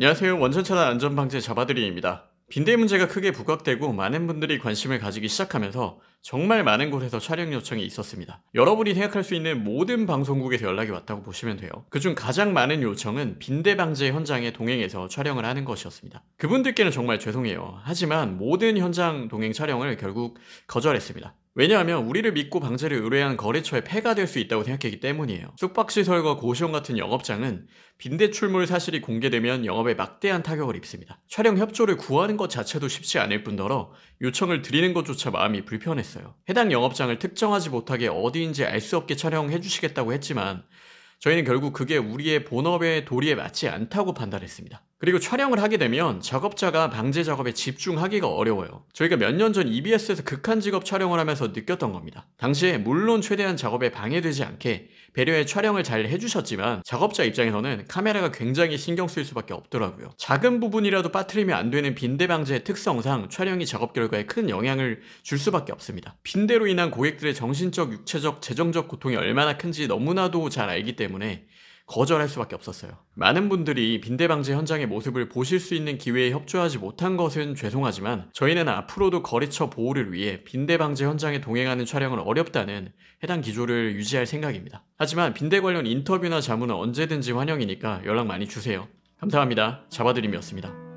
안녕하세요. 원천차단 안전방지잡아드리입니다 빈대 문제가 크게 부각되고 많은 분들이 관심을 가지기 시작하면서 정말 많은 곳에서 촬영 요청이 있었습니다. 여러분이 생각할 수 있는 모든 방송국에서 연락이 왔다고 보시면 돼요. 그중 가장 많은 요청은 빈대 방제 현장에 동행해서 촬영을 하는 것이었습니다. 그분들께는 정말 죄송해요. 하지만 모든 현장 동행 촬영을 결국 거절했습니다. 왜냐하면 우리를 믿고 방제를 의뢰한 거래처에 폐가 될 수 있다고 생각했기 때문이에요. 숙박시설과 고시원 같은 영업장은 빈대출물 사실이 공개되면 영업에 막대한 타격을 입습니다. 촬영 협조를 구하는 것 자체도 쉽지 않을 뿐더러 요청을 드리는 것조차 마음이 불편했어요. 해당 영업장을 특정하지 못하게 어디인지 알 수 없게 촬영해 주시겠다고 했지만 저희는 결국 그게 우리의 본업의 도리에 맞지 않다고 판단했습니다. 그리고 촬영을 하게 되면 작업자가 방제 작업에 집중하기가 어려워요. 저희가 몇 년 전 EBS에서 극한 직업 촬영을 하면서 느꼈던 겁니다. 당시에 물론 최대한 작업에 방해되지 않게 배려의 촬영을 잘 해주셨지만 작업자 입장에서는 카메라가 굉장히 신경 쓸 수밖에 없더라고요. 작은 부분이라도 빠뜨리면 안 되는 빈대 방제의 특성상 촬영이 작업 결과에 큰 영향을 줄 수밖에 없습니다. 빈대로 인한 고객들의 정신적, 육체적, 재정적 고통이 얼마나 큰지 너무나도 잘 알기 때문에 거절할 수밖에 없었어요. 많은 분들이 빈대방지 현장의 모습을 보실 수 있는 기회에 협조하지 못한 것은 죄송하지만 저희는 앞으로도 거리처 보호를 위해 빈대방지 현장에 동행하는 촬영은 어렵다는 해당 기조를 유지할 생각입니다. 하지만 빈대 관련 인터뷰나 자문은 언제든지 환영이니까 연락 많이 주세요. 감사합니다. 잡아드림이었습니다.